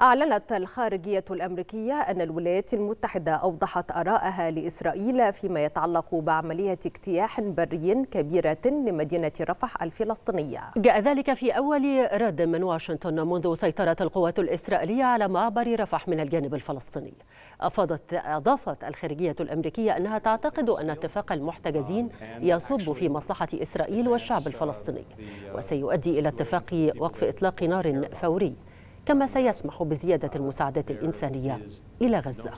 أعلنت الخارجية الأمريكية أن الولايات المتحدة أوضحت آراءها لإسرائيل فيما يتعلق بعملية اجتياح بري كبيرة لمدينة رفح الفلسطينية جاء ذلك في أول رد من واشنطن منذ سيطرة القوات الإسرائيلية على معبر رفح من الجانب الفلسطيني أفضت أضافت الخارجية الأمريكية أنها تعتقد أن اتفاق المحتجزين يصب في مصلحة إسرائيل والشعب الفلسطيني وسيؤدي إلى اتفاق وقف إطلاق نار فوري كما سيسمح بزيادة المساعدات الإنسانية إلى غزة